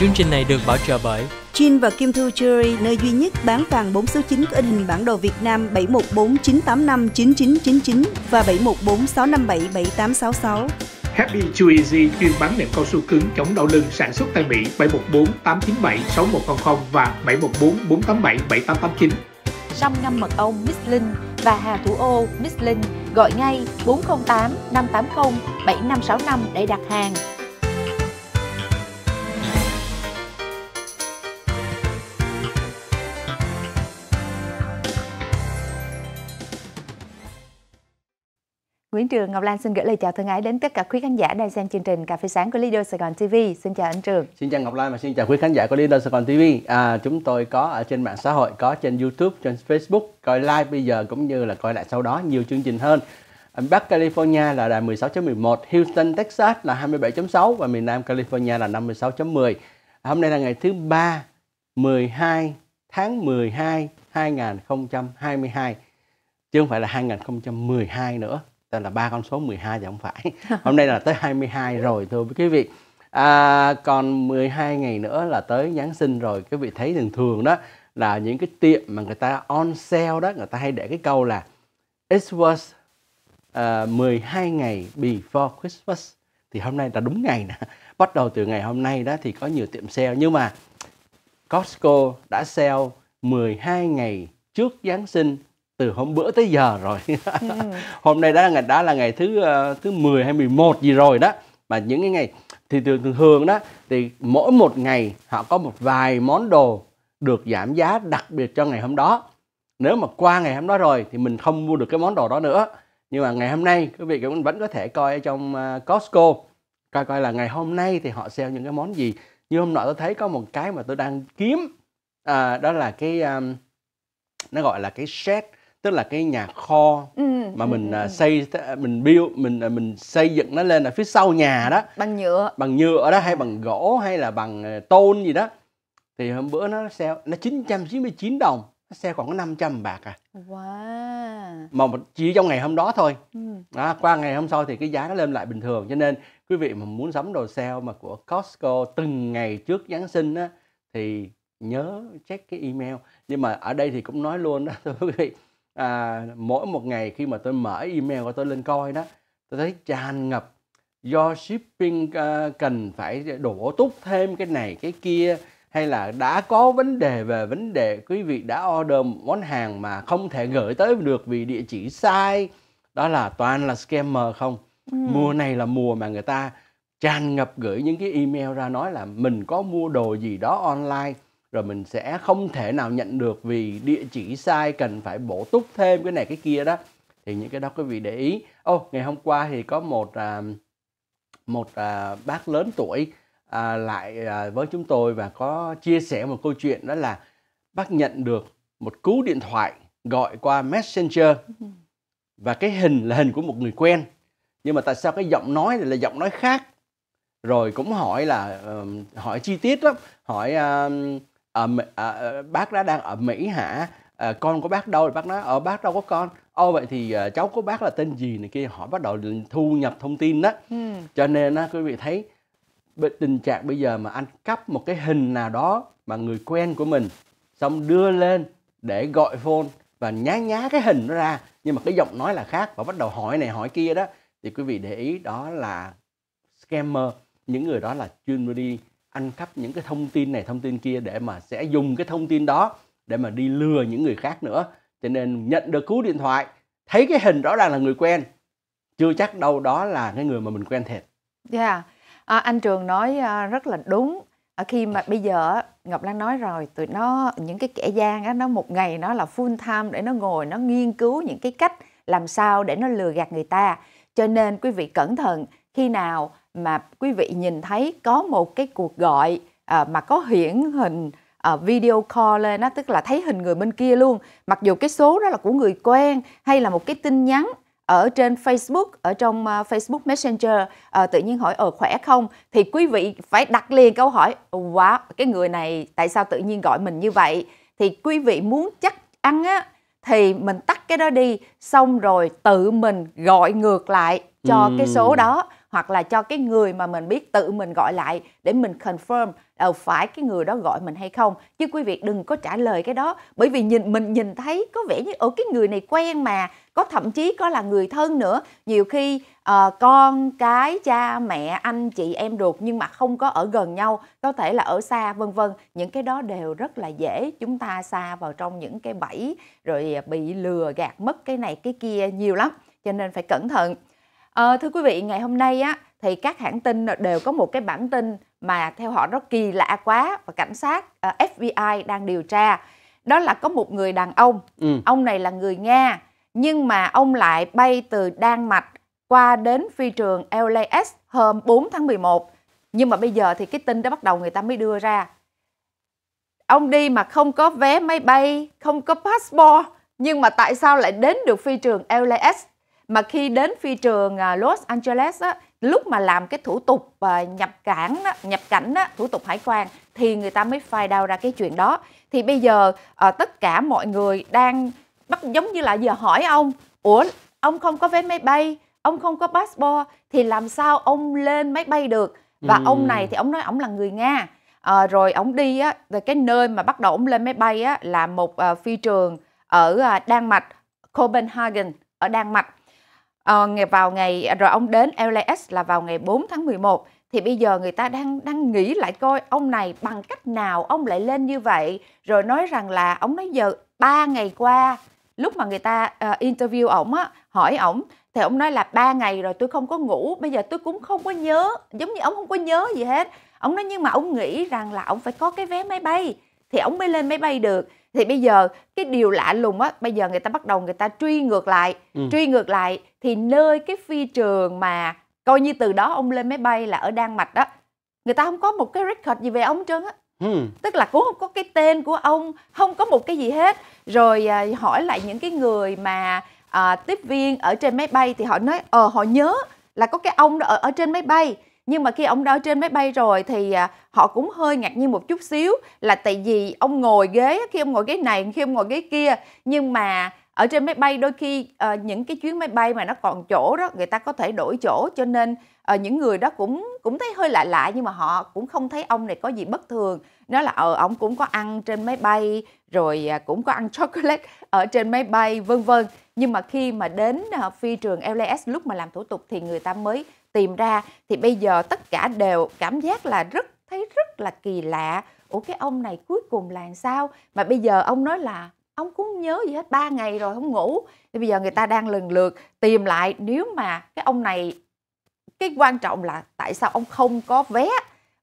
Chương trình này được bảo trợ bởi Chin và Kim Thu Jewelry, nơi duy nhất bán vàng 4 số 9 có in hình bản đồ Việt Nam 7149859999 và 7146577866. Happy Chew Easy chuyên bán nệm cao su cứng chống đau lưng sản xuất tại Mỹ 714 897 6100 và 714 487 7889. Sâm ngâm mật ong Miss Linh và Hà Thủ Ô Miss Linh gọi ngay 408 580 7565 để đặt hàng. Nguyễn Trường, Ngọc Lan xin gửi lời chào thân ái đến tất cả quý khán giả đang xem chương trình Cà phê sáng của Lido Sài Gòn TV. Xin chào anh Trường. Xin chào Ngọc Lan và xin chào quý khán giả của Lido Sài Gòn TV. À, chúng tôi có ở trên mạng xã hội, có trên YouTube, trên Facebook, coi live bây giờ cũng như là coi lại sau đó nhiều chương trình hơn. Bắc California là đài 16.11, Houston, Texas là 27.6 và miền Nam California là 56.10. Hôm nay là ngày thứ ba 12 tháng 12 2022 chứ không phải là 2012 nữa tên là ba con số 12 thì không phải hôm nay là tới 22 rồi thưa quý vị à, còn 12 ngày nữa là tới Giáng sinh rồi quý vị thấy thường thường đó là những cái tiệm mà người ta on sale đó người ta hay để cái câu là it was uh, à, 12 ngày before Christmas thì hôm nay là đúng ngày nè bắt đầu từ ngày hôm nay đó thì có nhiều tiệm sale nhưng mà Costco đã sale 12 ngày trước Giáng sinh từ hôm bữa tới giờ rồi ừ. hôm nay đã là ngày đã là ngày thứ uh, thứ 10 hay 11 gì rồi đó mà những cái ngày thì thường thường đó thì mỗi một ngày họ có một vài món đồ được giảm giá đặc biệt cho ngày hôm đó nếu mà qua ngày hôm đó rồi thì mình không mua được cái món đồ đó nữa nhưng mà ngày hôm nay quý vị cũng vẫn có thể coi ở trong ờ, Costco coi coi là ngày hôm nay thì họ sale những cái món gì như hôm nọ tôi thấy có một cái mà tôi đang kiếm à, đó là cái um, nó gọi là cái set tức là cái nhà kho ừ, mà ừ, mình ừ. À, xây mình build mình à, mình xây dựng nó lên ở phía sau nhà đó bằng nhựa bằng nhựa đó hay bằng gỗ hay là bằng à, tôn gì đó thì hôm bữa nó sale nó 999 đồng nó sale còn có 500 bạc à wow. mà chỉ trong ngày hôm đó thôi ừ. đó, qua ngày hôm sau thì cái giá nó lên lại bình thường cho nên quý vị mà muốn sắm đồ sale mà của Costco từng ngày trước Giáng sinh á thì nhớ check cái email nhưng mà ở đây thì cũng nói luôn đó thưa quý vị à, mỗi một ngày khi mà tôi mở email của tôi lên coi đó tôi thấy tràn ngập do shipping à, cần phải đổ túc thêm cái này cái kia hay là đã có vấn đề về vấn đề quý vị đã order món hàng mà không thể gửi tới được vì địa chỉ sai đó là toàn là scammer không ừ. mùa này là mùa mà người ta tràn ngập gửi những cái email ra nói là mình có mua đồ gì đó online rồi mình sẽ không thể nào nhận được vì địa chỉ sai cần phải bổ túc thêm cái này cái kia đó thì những cái đó quý vị để ý ô oh, ngày hôm qua thì có một à, một à, bác lớn tuổi à, lại à, với chúng tôi và có chia sẻ một câu chuyện đó là bác nhận được một cú điện thoại gọi qua messenger và cái hình là hình của một người quen nhưng mà tại sao cái giọng nói là giọng nói khác rồi cũng hỏi là uh, hỏi chi tiết lắm hỏi uh, à, à, bác đã đang ở Mỹ hả à, con của bác đâu bác nói ở bác đâu có con ô vậy thì à, cháu của bác là tên gì này kia họ bắt đầu thu nhập thông tin đó ừ. cho nên á quý vị thấy tình trạng bây giờ mà anh cắp một cái hình nào đó mà người quen của mình xong đưa lên để gọi phone và nhá nhá cái hình nó ra nhưng mà cái giọng nói là khác và bắt đầu hỏi này hỏi kia đó thì quý vị để ý đó là scammer những người đó là chuyên đi ăn cắp những cái thông tin này thông tin kia để mà sẽ dùng cái thông tin đó để mà đi lừa những người khác nữa cho nên nhận được cú điện thoại thấy cái hình rõ ràng là người quen chưa chắc đâu đó là cái người mà mình quen thiệt dạ yeah. à, anh trường nói à, rất là đúng ở à, khi mà bây giờ Ngọc Lan nói rồi tụi nó những cái kẻ gian á nó một ngày nó là full time để nó ngồi nó nghiên cứu những cái cách làm sao để nó lừa gạt người ta cho nên quý vị cẩn thận khi nào mà quý vị nhìn thấy có một cái cuộc gọi à, mà có hiển hình à, video call lên á tức là thấy hình người bên kia luôn mặc dù cái số đó là của người quen hay là một cái tin nhắn ở trên Facebook ở trong uh, Facebook Messenger uh, tự nhiên hỏi ở ờ, khỏe không thì quý vị phải đặt liền câu hỏi wow cái người này tại sao tự nhiên gọi mình như vậy thì quý vị muốn chắc ăn á thì mình tắt cái đó đi xong rồi tự mình gọi ngược lại cho ừ. cái số đó hoặc là cho cái người mà mình biết tự mình gọi lại để mình confirm ờ, phải cái người đó gọi mình hay không chứ quý vị đừng có trả lời cái đó bởi vì nhìn mình nhìn thấy có vẻ như ở cái người này quen mà có thậm chí có là người thân nữa nhiều khi uh, con cái cha mẹ anh chị em ruột nhưng mà không có ở gần nhau có thể là ở xa vân vân những cái đó đều rất là dễ chúng ta xa vào trong những cái bẫy rồi bị lừa gạt mất cái này cái kia nhiều lắm cho nên phải cẩn thận Ờ, thưa quý vị, ngày hôm nay á thì các hãng tin đều có một cái bản tin mà theo họ nó kỳ lạ quá và cảnh sát uh, ờ, FBI đang điều tra. Đó là có một người đàn ông, ừ. ông này là người Nga nhưng mà ông lại bay từ Đan Mạch qua đến phi trường LAX hôm 4 tháng 11. Nhưng mà bây giờ thì cái tin đó bắt đầu người ta mới đưa ra. Ông đi mà không có vé máy bay, không có passport nhưng mà tại sao lại đến được phi trường LAX? mà khi đến phi trường à, Los Angeles á, lúc mà làm cái thủ tục à, nhập cảng nhập cảnh thủ tục hải quan thì người ta mới phai đau ra cái chuyện đó thì bây giờ à, tất cả mọi người đang bắt giống như là giờ hỏi ông ủa ông không có vé máy bay ông không có passport thì làm sao ông lên máy bay được và ừ. ông này thì ông nói ông là người nga à, rồi ông đi á rồi cái nơi mà bắt đầu ông lên máy bay á là một uh, phi trường ở uh, đan mạch copenhagen ở đan mạch Ờ, ngày vào ngày à, rồi ông đến LAX là vào ngày 4 tháng 11 thì bây giờ người ta đang đang nghĩ lại coi ông này bằng cách nào ông lại lên như vậy rồi nói rằng là ông nói giờ ba ngày qua lúc mà người ta uh, interview ổng á hỏi ổng thì ông nói là ba ngày rồi tôi không có ngủ bây giờ tôi cũng không có nhớ giống như ông không có nhớ gì hết ông nói nhưng mà ông nghĩ rằng là ông phải có cái vé máy bay thì ông mới lên máy bay được thì bây giờ cái điều lạ lùng á bây giờ người ta bắt đầu người ta truy ngược lại ừ. truy ngược lại thì nơi cái phi trường mà coi như từ đó ông lên máy bay là ở đan mạch đó người ta không có một cái record gì về ông trơn á Ừ. tức là cũng không có cái tên của ông không có một cái gì hết rồi à, hỏi lại những cái người mà à, tiếp viên ở trên máy bay thì họ nói ờ họ nhớ là có cái ông đó ở, ở trên máy bay nhưng mà khi ông đó trên máy bay rồi thì à, họ cũng hơi ngạc nhiên một chút xíu là tại vì ông ngồi ghế khi ông ngồi ghế này khi ông ngồi ghế kia nhưng mà ở trên máy bay đôi khi uh, những cái chuyến máy bay mà nó còn chỗ đó người ta có thể đổi chỗ cho nên uh, những người đó cũng cũng thấy hơi lạ lạ nhưng mà họ cũng không thấy ông này có gì bất thường nó là ở ờ, uh, ông cũng có ăn trên máy bay rồi uh, cũng có ăn chocolate ở trên máy bay vân vân nhưng mà khi mà đến uh, phi trường LAX lúc mà làm thủ tục thì người ta mới tìm ra thì bây giờ tất cả đều cảm giác là rất thấy rất là kỳ lạ ủa cái ông này cuối cùng là sao mà bây giờ ông nói là ông cũng nhớ gì hết ba ngày rồi không ngủ thì bây giờ người ta đang lần lượt tìm lại nếu mà cái ông này cái quan trọng là tại sao ông không có vé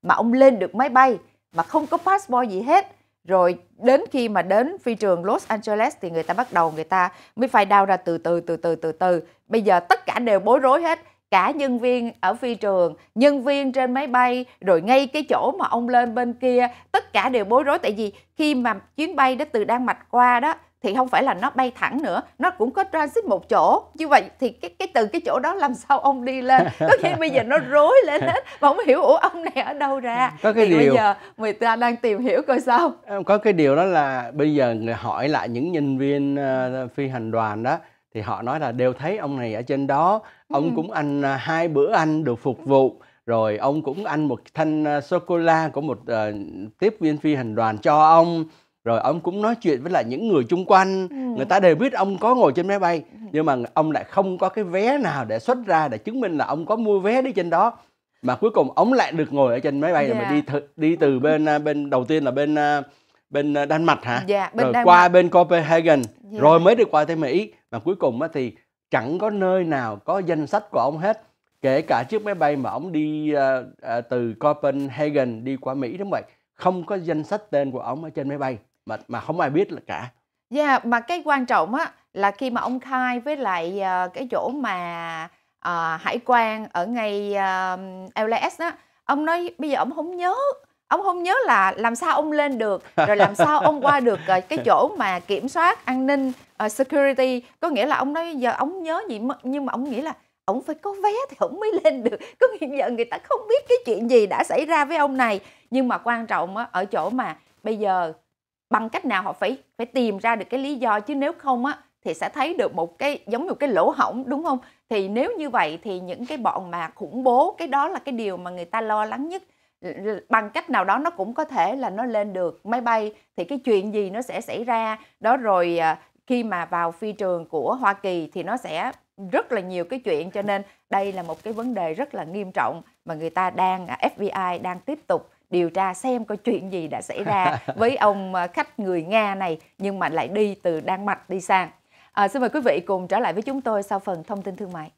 mà ông lên được máy bay mà không có passport gì hết rồi đến khi mà đến phi trường Los Angeles thì người ta bắt đầu người ta mới phải đau ra từ từ từ từ từ từ bây giờ tất cả đều bối rối hết cả nhân viên ở phi trường, nhân viên trên máy bay, rồi ngay cái chỗ mà ông lên bên kia, tất cả đều bối rối tại vì khi mà chuyến bay đó từ Đan Mạch qua đó thì không phải là nó bay thẳng nữa, nó cũng có transit một chỗ. Như vậy thì cái cái từ cái chỗ đó làm sao ông đi lên? Có khi bây giờ nó rối lên hết mà không hiểu ủa ông này ở đâu ra. Có cái thì điều bây giờ người ta đang tìm hiểu coi sao. Có cái điều đó là bây giờ người hỏi lại những nhân viên uh, phi hành đoàn đó thì họ nói là đều thấy ông này ở trên đó ông ừ. cũng ăn à, hai bữa ăn được phục vụ rồi ông cũng ăn một thanh à, sô cô la của một uh, tiếp viên phi hành đoàn cho ông rồi ông cũng nói chuyện với lại những người chung quanh ừ. người ta đều biết ông có ngồi trên máy bay ừ. nhưng mà ông lại không có cái vé nào để xuất ra để chứng minh là ông có mua vé đi trên đó mà cuối cùng ông lại được ngồi ở trên máy bay yeah. mà dạ. đi th- đi từ bên à, bên đầu tiên là bên bên Đan Mạch hả? Yeah, dạ, bên rồi Đan qua Mạch. bên Copenhagen yeah. Dạ. rồi mới được qua tới Mỹ mà cuối cùng thì chẳng có nơi nào có danh sách của ông hết kể cả chiếc máy bay mà ông đi uh, từ Copenhagen đi qua Mỹ đúng vậy không có danh sách tên của ông ở trên máy bay mà mà không ai biết là cả. Dạ, yeah, mà cái quan trọng á là khi mà ông khai với lại uh, cái chỗ mà uh, hải quan ở ngay uh, LAX đó, ông nói bây giờ ông không nhớ ông không nhớ là làm sao ông lên được rồi làm sao ông qua được ờ, cái chỗ mà kiểm soát an ninh uh, security có nghĩa là ông nói giờ ông nhớ gì mà, nhưng mà ông nghĩ là ông phải có vé thì ông mới lên được có nghĩa giờ người ta không biết cái chuyện gì đã xảy ra với ông này nhưng mà quan trọng á, ở chỗ mà bây giờ bằng cách nào họ phải phải tìm ra được cái lý do chứ nếu không á thì sẽ thấy được một cái giống như một cái lỗ hổng đúng không thì nếu như vậy thì những cái bọn mà khủng bố cái đó là cái điều mà người ta lo lắng nhất Ờ, bằng cách nào đó nó cũng có thể là nó lên được máy bay thì cái chuyện gì nó sẽ xảy ra đó rồi ờ, khi mà vào phi trường của Hoa Kỳ thì nó sẽ rất là nhiều cái chuyện cho nên đây là một cái vấn đề rất là nghiêm trọng mà người ta đang à, FBI đang tiếp tục điều tra xem có chuyện gì đã xảy ra với ông ờ, khách người Nga này nhưng mà lại đi từ Đan Mạch đi sang. À, xin mời quý vị cùng trở lại với chúng tôi sau phần thông tin thương mại.